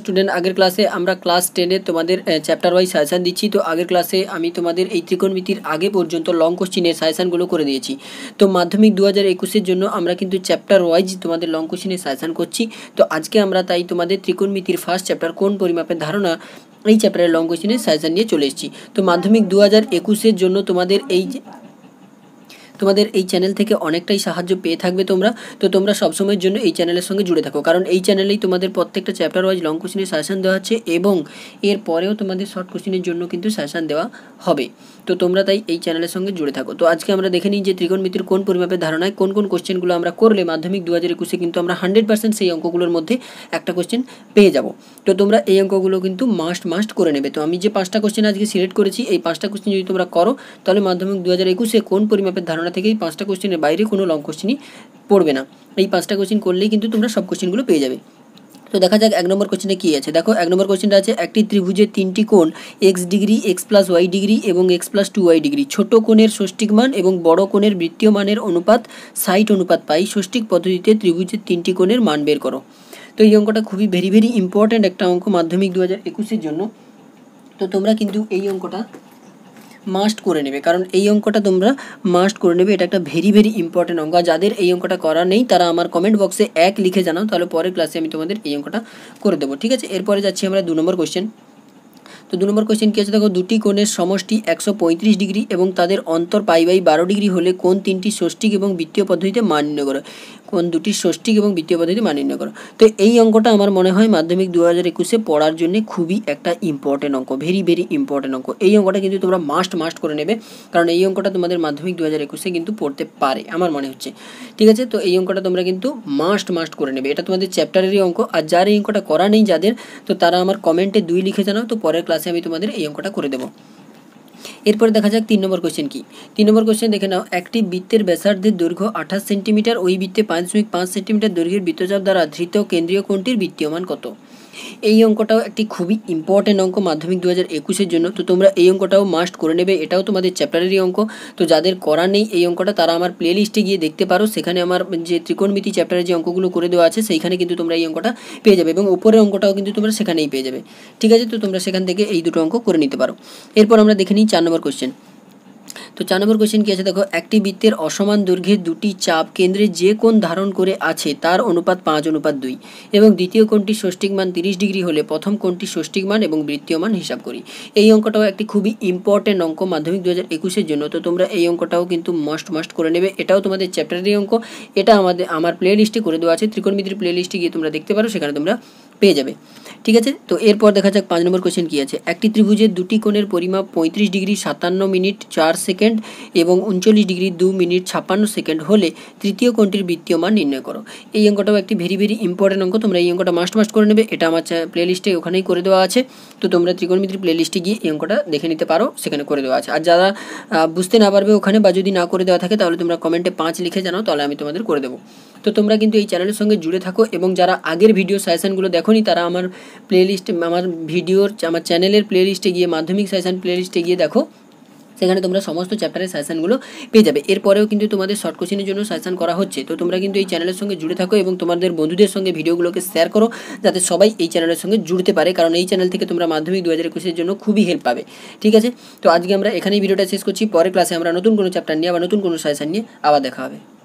student আগের ক্লাসে আমরা ক্লাস টেনে তোমাদের চ্যাপ্টার ওয়াইজ সাজেশান দিচ্ছি তো আগের ক্লাসে আমি তোমাদের এই ত্রিকোণমিতির আগে পর্যন্ত লং কোশ্চিনের সাজেশানগুলো করে দিয়েছি তো মাধ্যমিক দু হাজার একুশের জন্য আমরা কিন্তু চ্যাপ্টার ওয়াইজ তোমাদের লং কোশ্চিনের সাজেশান করছি তো আজকে আমরা তাই তোমাদের ত্রিকোণমিতির ফার্স্ট চ্যাপ্টার কোন পরিমাপের ধারণা এই চ্যাপ্টারের লং কোশ্চিনের সাজেশান নিয়ে চলে এসেছি তো মাধ্যমিক দু হাজার একুশের জন্য তোমাদের এই তোমাদের এই চ্যানেল থেকে অনেকটাই সাহায্য পেয়ে থাকবে তোমরা তো তোমরা সবসময়ের জন্য এই চ্যানেলের সঙ্গে জুড়ে থাকো কারণ এই চ্যানেলেই তোমাদের প্রত্যেকটা চ্যাপ্টার ওয়াইজ লং কোশ্চিনের সাজেশান দেওয়া হচ্ছে এবং এরপরেও তোমাদের শর্ট কোশ্চেনের জন্য কিন্তু সাজেশান দেওয়া হবে তো তোমরা তাই এই চ্যানেলের সঙ্গে জুড়ে থাকো তো আজকে আমরা দেখে নিই যে ত্রিকোণমিতির কোন পরিমাপের ধারণায় কোন কোন কোশ্চেনগুলো আমরা করলে মাধ্যমিক দু হাজার একুশে কিন্তু আমরা হান্ড্রেড পার্সেন্ট সেই অঙ্কগুলোর মধ্যে একটা কোশ্চেন পেয়ে যাব তো তোমরা এই অঙ্কগুলো কিন্তু মাস্ট মাস্ট করে নেবে তো আমি যে পাঁচটা কোশ্চেন আজকে সিলেক্ট করেছি এই পাঁচটা কোশ্চেন যদি তোমরা করো তাহলে মাধ্যমিক দু হাজার একুশে কোন পরিমাপের ধারণা থেকে এই পাঁচটা কোশ্চেনের বাইরে কোনো লং কোশ্চেনই পড়বে না এই পাঁচটা কোশ্চেন করলেই কিন্তু তোমরা সব কোশ্চেনগুলো পেয়ে যাবে তো দেখা যাক এক নম্বর কোশ্চেনে কী আছে দেখো এক নম্বর কোশ্চেনটা আছে একটি ত্রিভুজের তিনটি কোণ x degree x plus y degree এবং x plus two y degree ছোট কোণের ষষ্ঠিক মান এবং বড় কোণের বৃত্তীয় মানের অনুপাত সাইট অনুপাত পাই ষষ্ঠিক পদ্ধতিতে ত্রিভুজের তিনটি কোণের মান বের করো তো এই অঙ্কটা খুবই ভেরি ভেরি ইম্পর্ট্যান্ট একটা অঙ্ক মাধ্যমিক দু হাজার একুশের জন্য তো তোমরা কিন্তু এই অঙ্কটা মাস্ট করে নেবে কারণ এই অঙ্কটা তোমরা মাস্ট করে নেবে এটা একটা ভেরি ভেরি ইম্পর্টেন্ট অঙ্ক যাদের এই অঙ্কটা করা নেই তারা আমার কমেন্ট বক্সে এক লিখে জানাও তাহলে পরের ক্লাসে আমি তোমাদের এই অঙ্কটা করে দেবো ঠিক আছে এরপরে যাচ্ছি আমরা দু নম্বর কোয়েশ্চেন তো দু নম্বর কোয়েশ্চেন কী আছে দেখো দুটি কোণের সমষ্টি একশো পঁয়ত্রিশ ডিগ্রি এবং তাদের অন্তর পাইবাই বারো ডিগ্রি হলে কোন তিনটি ষষ্ঠিক এবং বৃত্তীয় পদ্ধতিতে মান্য করে কোন দুটি ষষ্ঠিক এবং দ্বিতীয় পদ্ধতি মানিন্য করো তো এই অঙ্কটা আমার মনে হয় মাধ্যমিক দু হাজার একুশে পড়ার জন্য খুবই একটা ইম্পর্টেন্ট অঙ্ক ভেরি ভেরি ইম্পর্টেন্ট অঙ্ক এই অঙ্কটা কিন্তু তোমরা মাস্ট মাস্ট করে নেবে কারণ এই অঙ্কটা তোমাদের মাধ্যমিক দু হাজার একুশে কিন্তু পড়তে পারে আমার মনে হচ্ছে ঠিক আছে তো এই অঙ্কটা তোমরা কিন্তু মাস্ট মাস্ট করে নেবে এটা তোমাদের চ্যাপ্টারেরই অঙ্ক আর যার এই অঙ্কটা করা নেই যাদের তো তারা আমার কমেন্টে দুই লিখে জানাও তো পরের ক্লাসে আমি তোমাদের এই অঙ্কটা করে দেবো এরপরে দেখা যাক তিন নম্বর কোয়েশ্চেন কি তিন নম্বর কোয়েশ্চেন দেখে নাও একটি বৃত্তের ব্যাসার্ধের দৈর্ঘ্য আঠাশ সেন্টিমিটার ওই বৃত্তে পাঁচ দশমিক পাঁচ সেন্টিমিটার দৈর্ঘ্যের বৃত্তচাপ দ্বারা ধৃত কেন্দ্রীয় কোণটির বৃত্তীয় মান কত এই অঙ্কটাও একটি খুবই ইম্পর্টেন্ট অঙ্ক মাধ্যমিক দু হাজার একুশের জন্য তো তোমরা এই অঙ্কটাও মাস্ট করে নেবে এটাও তোমাদের চ্যাপ্টারেরই অঙ্ক তো যাদের করা নেই এই অঙ্কটা তারা আমার প্লে লিস্টে গিয়ে দেখতে পারো সেখানে আমার যে ত্রিকোণমিতি চ্যাপ্টারের যে অঙ্কগুলো করে দেওয়া আছে সেইখানে কিন্তু তোমরা এই অঙ্কটা পেয়ে যাবে এবং উপরের অঙ্কটাও কিন্তু তোমরা সেখানেই পেয়ে যাবে ঠিক আছে তো তোমরা সেখান থেকে এই দুটো অঙ্ক করে নিতে পারো এরপর আমরা দেখে নিই চার নম্বর কোশ্চেন তো চার নম্বর কোয়েশ্চেন কি আছে দেখো একটি বৃত্তের অসমান দৈর্ঘ্যের দুটি চাপ কেন্দ্রে যে কোণ ধারণ করে আছে তার অনুপাত পাঁচ অনুপাত দুই এবং দ্বিতীয় কোণটি ষষ্ঠিক মান তিরিশ ডিগ্রি হলে প্রথম কোণটি ষষ্ঠিক মান এবং বৃত্তীয় মান হিসাব করি এই অঙ্কটাও একটি খুবই ইম্পর্টেন্ট অঙ্ক মাধ্যমিক দু হাজার একুশের জন্য তো তোমরা এই অঙ্কটাও কিন্তু মস্ট মস্ট করে নেবে এটাও তোমাদের চ্যাপ্টারেরই অঙ্ক এটা আমাদের আমার প্লে লিস্টে করে দেওয়া আছে ত্রিকোণমিত্রী প্লে লিস্টে গিয়ে তোমরা দেখতে পারো সেখানে তোমরা পেয়ে যাবে ঠিক আছে তো এরপর দেখা যাক পাঁচ নম্বর কোয়েশ্চেন কী আছে একটি ত্রিভুজের দুটি কোণের পরিমাপ পঁয়ত্রিশ ডিগ্রি সাতান্ন মিনিট চার সেকেন্ড এবং উনচল্লিশ ডিগ্রি দু মিনিট ছাপ্পান্ন সেকেন্ড হলে তৃতীয় কোণটির বৃত্তীয় মান নির্ণয় করো এই অঙ্কটাও একটি ভেরি ভেরি ইম্পর্টেন্ট অঙ্ক তোমরা এই অঙ্কটা মাস্ট মাস্ট করে নেবে এটা আমার প্লেলিস্টে ওখানেই করে দেওয়া আছে তো তোমরা ত্রিকোণমিতির প্লেলিস্টে গিয়ে এই অঙ্কটা দেখে নিতে পারো সেখানে করে দেওয়া আছে আর যারা বুঝতে না পারবে ওখানে বা যদি না করে দেওয়া থাকে তাহলে তোমরা কমেন্টে পাঁচ লিখে জানাও তাহলে আমি তোমাদের করে দেবো তো তোমরা কিন্তু এই চ্যানেলের সঙ্গে জুড়ে থাকো এবং যারা আগের ভিডিও সাজেশানগুলো দেখোনি তারা আমার প্লেলিস্টে আমার ভিডিওর আমার চ্যানেলের প্লেলিস্টে গিয়ে মাধ্যমিক সাজেশান প্লেলিস্টে গিয়ে দেখো সেখানে তোমরা সমস্ত চ্যাপ্টারের সাজেশনগুলো পেয়ে যাবে এরপরেও কিন্তু তোমাদের শর্ট কোশ্চিনের জন্য সাজেশান করা হচ্ছে তো তোমরা কিন্তু এই চ্যানেলের সঙ্গে জুড়ে থাকো এবং তোমাদের বন্ধুদের সঙ্গে ভিডিওগুলোকে শেয়ার করো যাতে সবাই এই চ্যানেলের সঙ্গে জুড়তে পারে কারণ এই চ্যানেল থেকে তোমরা মাধ্যমিক দু হাজার একুশের জন্য খুবই হেল্প পাবে ঠিক আছে তো আজকে আমরা এখানেই ভিডিওটা শেষ করছি পরের ক্লাসে আমরা নতুন কোনো চ্যাপ্টার নিয়ে আবার নতুন কোনো সাজেশন নিয়ে আবার দেখা হবে